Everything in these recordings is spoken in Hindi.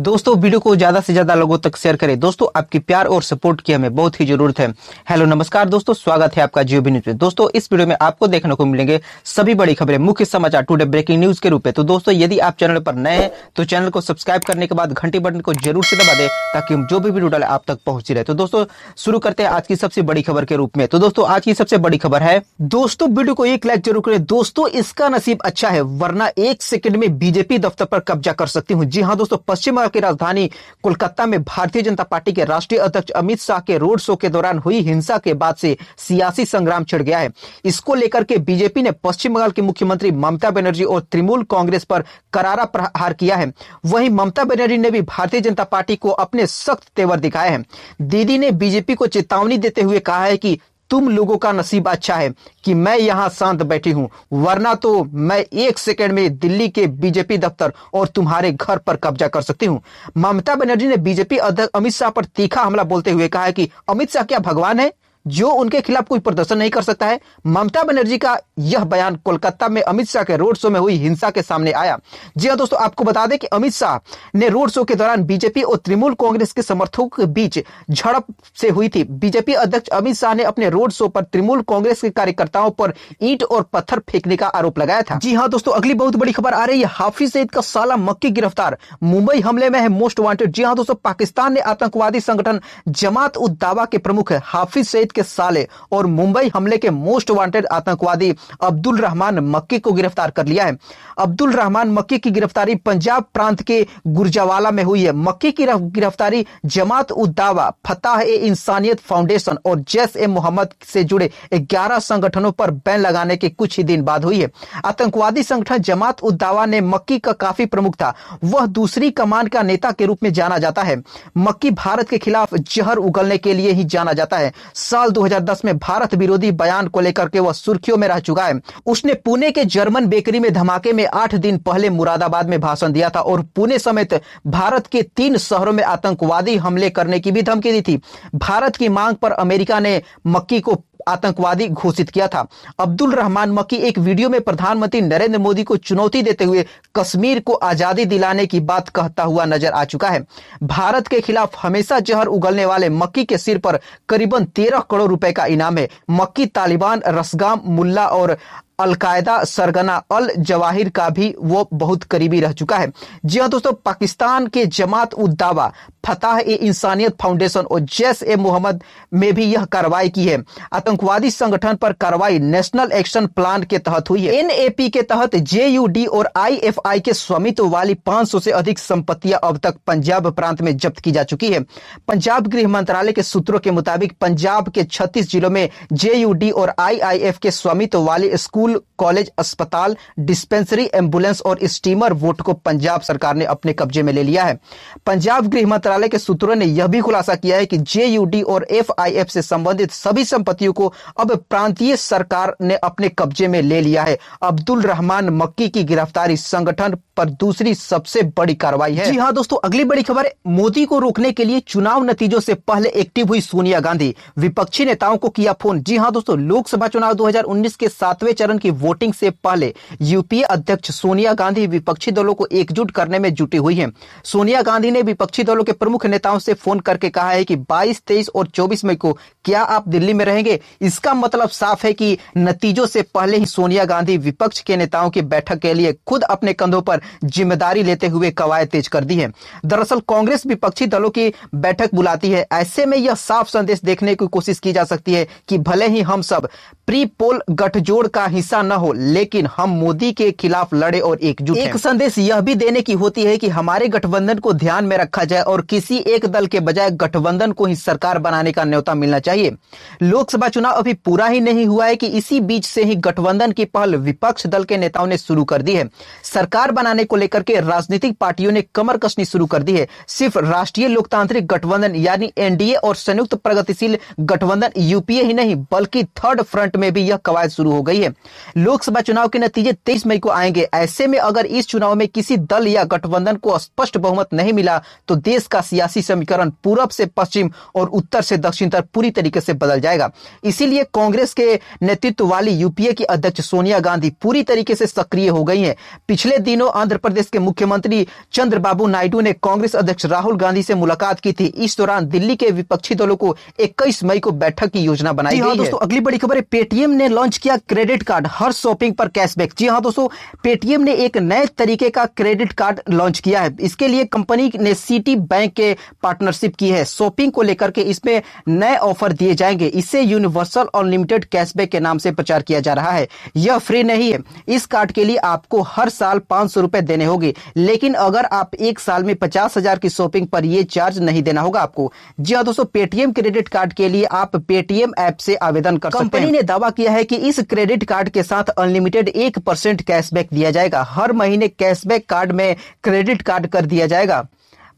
दोस्तों वीडियो को ज्यादा से ज्यादा लोगों तक शेयर करें दोस्तों आपकी प्यार और सपोर्ट की हमें बहुत ही जरूरत है हेलो नमस्कार दोस्तों स्वागत है आपका जियो भी न्यूज में दोस्तों इस वीडियो में आपको देखने को मिलेंगे सभी बड़ी खबरें मुख्य समाचार टुडे ब्रेकिंग न्यूज के रूप में तो दोस्तों यदि आप चैनल पर नए हैं तो चैनल को सब्सक्राइब करने के बाद घंटी बटन को जरूर से दबा दे ताकि हम जो भी वीडियो डाले आप तक पहुंची रहे तो दोस्तों शुरू करते हैं आज की सबसे बड़ी खबर के रूप में तो दोस्तों आज की सबसे बड़ी खबर है दोस्तों वीडियो को एक लाइक जरूर करें दोस्तों इसका नसीब अच्छा है वरना एक सेकंड में बीजेपी दफ्तर पर कब्जा कर सकती हूँ जी हाँ दोस्तों पश्चिम बंगाल की राजधानी कोलकाता में भारतीय जनता पार्टी के राष्ट्रीय अध्यक्ष अमित शाह के रोड शो के दौरान हुई हिंसा के बाद से सियासी संग्राम छिड़ गया है इसको लेकर के बीजेपी ने पश्चिम बंगाल की मुख्यमंत्री ममता बनर्जी और तृणमूल कांग्रेस पर करारा प्रहार किया है वहीं ममता बनर्जी ने भी भारतीय जनता पार्टी को अपने सख्त तेवर दिखाए हैं दीदी ने बीजेपी को चेतावनी देते हुए कहा है कि तुम लोगों का नसीब अच्छा है कि मैं यहाँ शांत बैठी हूँ वरना तो मैं एक सेकंड में दिल्ली के बीजेपी दफ्तर और तुम्हारे घर पर कब्जा कर सकती हूँ ममता बनर्जी ने बीजेपी अध्यक्ष अमित शाह पर तीखा हमला बोलते हुए कहा है कि अमित शाह क्या भगवान है जो उनके खिलाफ कोई प्रदर्शन नहीं कर सकता है ममता बनर्जी का यह बयान कोलकाता में अमित शाह के रोड शो में हुई हिंसा के सामने आया जी हाँ दोस्तों आपको बता दें कि अमित शाह ने रोड शो के दौरान बीजेपी और तृणमूल कांग्रेस के समर्थकों के बीच झड़प से हुई थी बीजेपी अध्यक्ष अमित शाह ने अपने रोड शो पर तृणमूल कांग्रेस के कार्यकर्ताओं पर ईट और पत्थर फेंकने का आरोप लगाया था जी हाँ दोस्तों अगली बहुत बड़ी खबर आ रही है हाफिज सईद का साला मक्की गिरफ्तार मुंबई हमले में है मोस्ट वांटेड जी हाँ दोस्तों पाकिस्तान ने आतंकवादी संगठन जमात उद दावा के प्रमुख हाफिज सईद जावेद के साले और मुंबई हमले के मोस्ट वांटेड आतंकवादी अब्दुल रहमान मक्की को गिरफ्तार कर लिया है अब्दुल रहमान मक्की की गिरफ्तारी पंजाब प्रांत के गुर्जावाला में हुई है मक्की की गिरफ्तारी जमात उद्दावा फताह ए इंसानियत फाउंडेशन और जैश ए मोहम्मद से जुड़े ग्यारह संगठनों पर बैन लगाने के कुछ ही दिन बाद हुई है आतंकवादी संगठन जमात उद्दावा ने मक्की का काफी प्रमुख था वह दूसरी कमान का नेता के रूप में जाना जाता है मक्की भारत के खिलाफ जहर उगलने के लिए ही जाना जाता है साल 2010 में भारत विरोधी बयान को लेकर के वह सुर्खियों में रह चुका है उसने पुणे के जर्मन बेकरी में धमाके में आठ दिन पहले मुरादाबाद में भाषण दिया था और पुणे समेत भारत के तीन शहरों में आतंकवादी हमले करने की भी धमकी दी थी भारत की मांग पर अमेरिका ने मक्की को आतंकवादी घोषित किया था अब्दुल रहमान मक्की एक वीडियो में प्रधानमंत्री नरेंद्र मोदी को चुनौती देते हुए कश्मीर को आजादी दिलाने की बात कहता हुआ नजर आ चुका है भारत के खिलाफ हमेशा जहर उगलने वाले मक्की के सिर पर करीबन तेरह करोड़ रुपए का इनाम है मक्की तालिबान रसगाम मुल्ला और अलकायदा सरगना अल जवाहिर का भी वो बहुत करीबी रह चुका है जी हाँ दोस्तों पाकिस्तान के जमात उद्दावा फताह ए इंसानियत फाउंडेशन और जैस ए मोहम्मद में भी यह कार्रवाई की है आतंकवादी संगठन पर कार्रवाई नेशनल एक्शन प्लान के तहत हुई है एनएपी के तहत जेयूडी और आईएफआई के स्वामित्व वाली 500 से अधिक संपत्तियां अब तक पंजाब प्रांत में जब्त की जा चुकी है पंजाब गृह मंत्रालय के सूत्रों के मुताबिक पंजाब के छत्तीस जिलों में जे और आई के स्वामित्व वाले स्कूल स्कूल कॉलेज अस्पताल डिस्पेंसरी एम्बुलेंस और स्टीमर वोट को पंजाब सरकार ने अपने कब्जे में ले लिया है पंजाब गृह मंत्रालय के सूत्रों ने यह भी खुलासा किया है कि जेयूडी और एफआईएफ से संबंधित सभी संपत्तियों को अब प्रांतीय सरकार ने अपने कब्जे में ले लिया है अब्दुल रहमान मक्की की गिरफ्तारी संगठन पर दूसरी सबसे बड़ी कार्रवाई है जी हाँ दोस्तों अगली बड़ी खबर मोदी को रोकने के लिए चुनाव नतीजों से पहले एक्टिव हुई सोनिया गांधी विपक्षी नेताओं को किया फोन जी हाँ दोस्तों लोकसभा चुनाव 2019 के सातवें चरण चरण की वोटिंग से पहले यूपीए अध्यक्ष सोनिया गांधी विपक्षी दलों को एकजुट करने में जुटी हुई है सोनिया गांधी ने विपक्षी दलों के प्रमुख नेताओं से फोन करके कहा है कि 22, 23 और 24 मई को क्या आप दिल्ली में रहेंगे इसका मतलब साफ है कि नतीजों से पहले ही सोनिया गांधी विपक्ष के नेताओं की बैठक के लिए खुद अपने कंधों पर जिम्मेदारी लेते हुए कवायद तेज कर दी है दरअसल कांग्रेस विपक्षी दलों की बैठक बुलाती है ऐसे में यह साफ संदेश देखने की कोशिश की जा सकती है कि भले ही हम सब प्री पोल गठजोड़ का ही हिस्सा न हो लेकिन हम मोदी के खिलाफ लड़े और एकजुट एक, एक संदेश यह भी देने की होती है कि हमारे गठबंधन को ध्यान में रखा जाए और किसी एक दल के बजाय गठबंधन को ही सरकार बनाने का न्योता मिलना चाहिए लोकसभा चुनाव अभी पूरा ही नहीं हुआ है कि इसी बीच से ही गठबंधन की पहल विपक्ष दल के नेताओं ने शुरू कर दी है सरकार बनाने को लेकर के राजनीतिक पार्टियों ने कमर कसनी शुरू कर दी है सिर्फ राष्ट्रीय लोकतांत्रिक गठबंधन यानी एनडीए और संयुक्त प्रगतिशील गठबंधन यूपीए ही नहीं बल्कि थर्ड फ्रंट में भी यह कवायद शुरू हो गई है लोकसभा चुनाव के नतीजे तेईस मई को आएंगे ऐसे में अगर इस चुनाव में किसी दल या गठबंधन को स्पष्ट बहुमत नहीं मिला तो देश का सियासी समीकरण पूरब से पश्चिम और उत्तर से दक्षिण तक पूरी तरीके से बदल जाएगा इसीलिए कांग्रेस के नेतृत्व वाली यूपीए की अध्यक्ष सोनिया गांधी पूरी तरीके से सक्रिय हो गई है पिछले दिनों आंध्र प्रदेश के मुख्यमंत्री चंद्रबाबू नायडू ने कांग्रेस अध्यक्ष राहुल गांधी से मुलाकात की थी इस दौरान दिल्ली के विपक्षी दलों को इक्कीस मई को बैठक की योजना बनाई हाँ, दोस्तों अगली बड़ी खबर है पेटीएम ने लॉन्च किया क्रेडिट कार्ड कार्ड हर शॉपिंग पर कैशबैक जी हाँ दोस्तों पेटीएम ने एक नए तरीके का क्रेडिट कार्ड लॉन्च किया है इसके लिए कंपनी ने सिटी बैंक के पार्टनरशिप की है शॉपिंग को लेकर के इसमें नए ऑफर दिए जाएंगे इससे यूनिवर्सल अनलिमिटेड कैशबैक के नाम से प्रचार किया जा रहा है यह फ्री नहीं है इस कार्ड के लिए आपको हर साल पांच सौ रुपये देने होंगे लेकिन अगर आप एक साल में पचास हजार की शॉपिंग पर यह चार्ज नहीं देना होगा आपको जी हाँ दोस्तों पेटीएम क्रेडिट कार्ड के लिए आप पेटीएम ऐप से आवेदन कर सकते हैं कंपनी ने दावा किया है कि इस क्रेडिट कार्ड के साथ अनलिमिटेड एक परसेंट कैशबैक दिया जाएगा हर महीने कैशबैक कार्ड में क्रेडिट कार्ड कर दिया जाएगा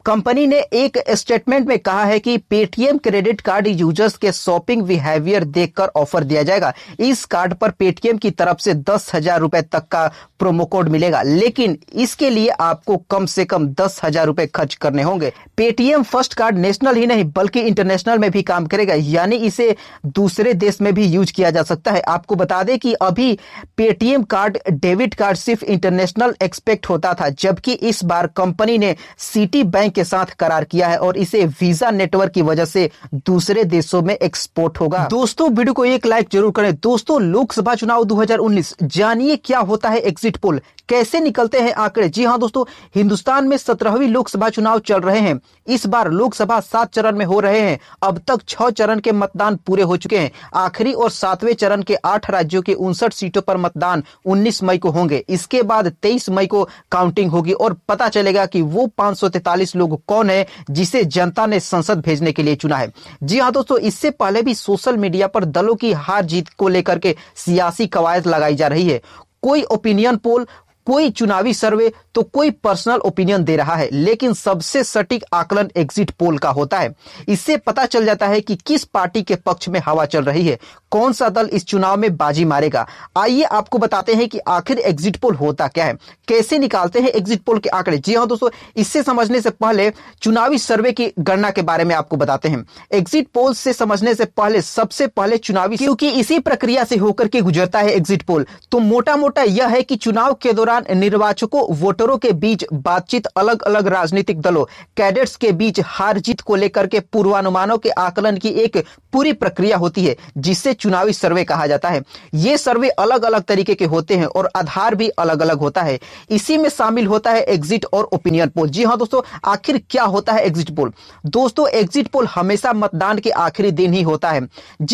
कंपनी ने एक स्टेटमेंट में कहा है कि पेटीएम क्रेडिट कार्ड यूजर्स के शॉपिंग बिहेवियर देखकर ऑफर दिया जाएगा इस कार्ड पर पेटीएम की तरफ से दस हजार रुपए तक का प्रोमो कोड मिलेगा लेकिन इसके लिए आपको कम से कम दस हजार रुपए खर्च करने होंगे पेटीएम फर्स्ट कार्ड नेशनल ही नहीं बल्कि इंटरनेशनल में भी काम करेगा यानी इसे दूसरे देश में भी यूज किया जा सकता है आपको बता दें कि अभी पेटीएम कार्ड डेबिट कार्ड सिर्फ इंटरनेशनल एक्सपेक्ट होता था जबकि इस बार कंपनी ने सिटी बैंक के साथ करार किया है और इसे वीजा नेटवर्क की वजह से दूसरे देशों में एक्सपोर्ट होगा दोस्तों वीडियो को एक लाइक जरूर करें दोस्तों लोकसभा चुनाव 2019 जानिए क्या होता है एग्जिट पोल कैसे निकलते हैं आंकड़े जी हाँ दोस्तों हिंदुस्तान में सत्रहवीं लोकसभा चुनाव चल रहे हैं इस बार लोकसभा सात चरण में हो रहे हैं अब तक छह चरण के मतदान पूरे हो चुके हैं आखिरी और सातवें चरण के आठ राज्यों की उनसठ सीटों पर मतदान उन्नीस मई को होंगे इसके बाद तेईस मई को काउंटिंग होगी और पता चलेगा कि वो पांच लोग कौन है जिसे जनता ने संसद भेजने के लिए चुना है जी हाँ दोस्तों इससे पहले भी सोशल मीडिया पर दलों की हार जीत को लेकर के सियासी कवायद लगाई जा रही है कोई ओपिनियन पोल कोई चुनावी सर्वे तो कोई पर्सनल ओपिनियन दे रहा है लेकिन सबसे सटीक आकलन एग्जिट पोल का होता है इससे पता चल जाता है कि किस पार्टी के पक्ष में हवा चल रही है कौन सा दल इस चुनाव में बाजी मारेगा आइए आपको बताते हैं कि आखिर एग्जिट पोल होता क्या है कैसे निकालते हैं एग्जिट पोल के आंकड़े जी हाँ दोस्तों इससे समझने से पहले चुनावी सर्वे की गणना के बारे में आपको बताते हैं एग्जिट पोल से समझने से पहले सबसे पहले चुनावी क्योंकि इसी प्रक्रिया से होकर के गुजरता है एग्जिट पोल तो मोटा मोटा यह है कि चुनाव के दौरान निर्वाचकों वोटरों के बीच बातचीत अलग अलग राजनीतिक दलों कैडेट्स के बीच हार जीत को लेकर के पूर्वानुमानों के आकलन की एक पूरी प्रक्रिया होती है जिससे चुनावी सर्वे कहा जाता है ये सर्वे अलग अलग तरीके के होते हैं और आधार भी अलग अलग होता है इसी में शामिल होता है एग्जिट और ओपिनियन पोल जी हाँ दोस्तों आखिर क्या होता है एग्जिट पोल दोस्तों एग्जिट पोल हमेशा मतदान के आखिरी दिन ही होता है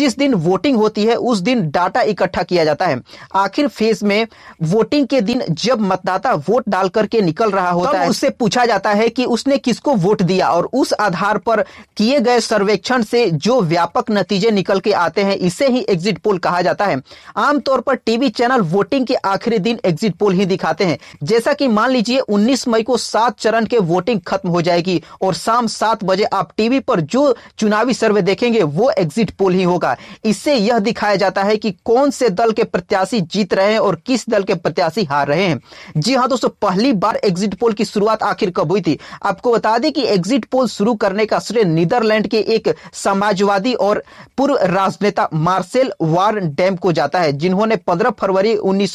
जिस दिन वोटिंग होती है उस दिन डाटा इकट्ठा किया जाता है आखिर फेज में वोटिंग के दिन जब मतदाता वोट डाल करके निकल रहा होता है उससे पूछा जाता है कि उसने किसको वोट दिया और उस आधार पर किए गए सर्वेक्षण से जो व्यापक नतीजे निकल के आते हैं इसे ही टीवी एग्जिट पोल कहा जाता है आमतौर पर टीवी चैनल वोटिंग के आखिरी दिन एग्जिट पोल ही दिखाते हैं जैसा कि मान लीजिए 19 मई को सात चरण के वोटिंग खत्म हो जाएगी और शाम सात बजे आप टीवी पर जो चुनावी सर्वे देखेंगे वो एग्जिट पोल ही होगा इससे यह दिखाया जाता है कि कौन से दल के प्रत्याशी जीत रहे हैं और किस दल के प्रत्याशी हार रहे हैं जी हाँ दोस्तों पहली बार एग्जिट पोल की शुरुआत आखिर कब हुई थी आपको बता दें कि एग्जिट पोल शुरू करने का श्रेय नीदरलैंड के एक समाजवादी और पूर्व राजनेता मार्क मार्सेल वार डैम को जाता है जिन्होंने 15 फरवरी उन्नीस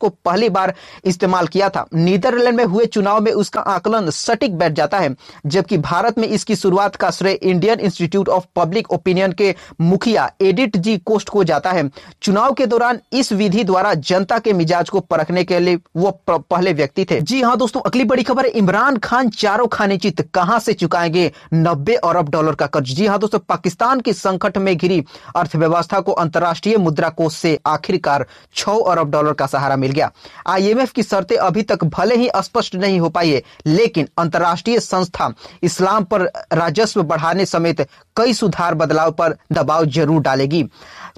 को पहली बार इस्तेमाल किया था नीदरलैंड में हुए चुनाव में उसका आकलन सटीक बैठ जाता है जबकि भारत में इसकी शुरुआत का श्रेय Indian institute of public opinion के मुखिया एडिट जी कोस्ट को जाता है चुनाव के दौरान इस विधि द्वारा जनता के मिजाज को परखने के लिए वो पहले व्यक्ति थे जी हाँ दोस्तों अगली बड़ी खबर है इमरान खान चारों खाने चित कहां से चुकाएंगे नब्बे अरब डॉलर का कर्ज जी हाँ दोस्तों पाकिस्तान के संकट में घिरी अर्थव्यवस्था अमेरिका को अंतर्राष्ट्रीय मुद्रा कोष से आखिरकार छह अरब डॉलर का सहारा मिल गया आईएमएफ की शर्तें अभी तक भले ही स्पष्ट नहीं हो पाई है लेकिन अंतर्राष्ट्रीय संस्था इस्लाम पर राजस्व बढ़ाने समेत कई सुधार बदलाव पर दबाव जरूर डालेगी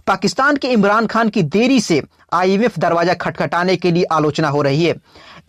पाकिस्तान के इमरान खान की देरी से आईएमएफ दरवाजा खटखटाने के लिए आलोचना हो रही है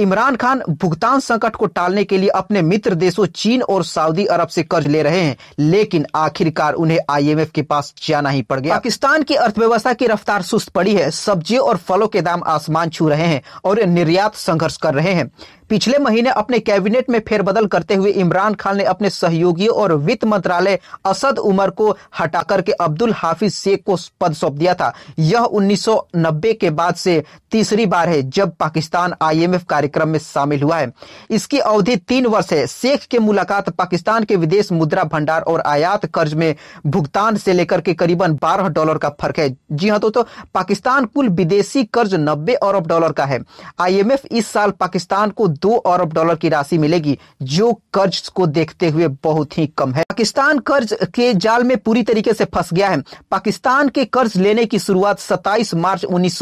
इमरान खान भुगतान संकट को टालने के लिए अपने मित्र देशों चीन और सऊदी अरब से कर्ज ले रहे हैं लेकिन आखिरकार उन्हें आईएमएफ के पास जाना ही पड़ गया पाकिस्तान की अर्थव्यवस्था की रफ्तार सुस्त पड़ी है सब्जियों और फलों के दाम आसमान छू रहे हैं और निर्यात संघर्ष कर रहे हैं पिछले महीने अपने कैबिनेट में फेरबदल करते हुए इमरान खान ने अपने सहयोगियों और वित्त मंत्रालय असद उमर को हटा करके अब्दुल हाफिज शेख को पद सौंप दिया था यह 1990 के बाद से तीसरी बार है जब पाकिस्तान आईएमएफ कार्यक्रम में शामिल हुआ है इसकी अवधि तीन वर्ष है शेख की मुलाकात पाकिस्तान के विदेश मुद्रा भंडार और आयात कर्ज में भुगतान से लेकर के करीबन बारह डॉलर का फर्क है जी हाँ दोस्तों तो पाकिस्तान कुल विदेशी कर्ज नब्बे अरब डॉलर का है आईएमएफ इस साल पाकिस्तान को दो अरब डॉलर की राशि मिलेगी जो कर्ज को देखते हुए बहुत ही कम है पाकिस्तान कर्ज के जाल में पूरी तरीके से फंस गया है पाकिस्तान के कर्ज लेने की शुरुआत 27 मार्च उन्नीस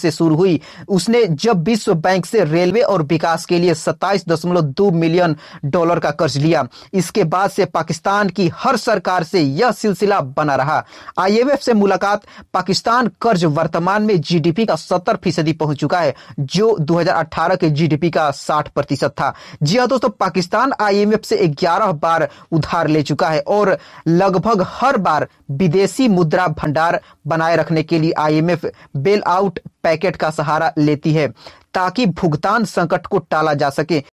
से शुरू हुई उसने जब विश्व बैंक से रेलवे और विकास के लिए 27.2 मिलियन डॉलर का कर्ज लिया इसके बाद से पाकिस्तान की हर सरकार से यह सिलसिला बना रहा आई से मुलाकात पाकिस्तान कर्ज वर्तमान में जीडीपी का सत्तर फीसदी पहुंच चुका है जो 2018 के जीडीपी का साठ प्रतिशत था जी हाँ दोस्तों पाकिस्तान आईएमएफ से ग्यारह बार उधार ले चुका है और लगभग हर बार विदेशी मुद्रा भंडार बनाए रखने के लिए आईएमएफ बेल आउट पैकेट का सहारा लेती है ताकि भुगतान संकट को टाला जा सके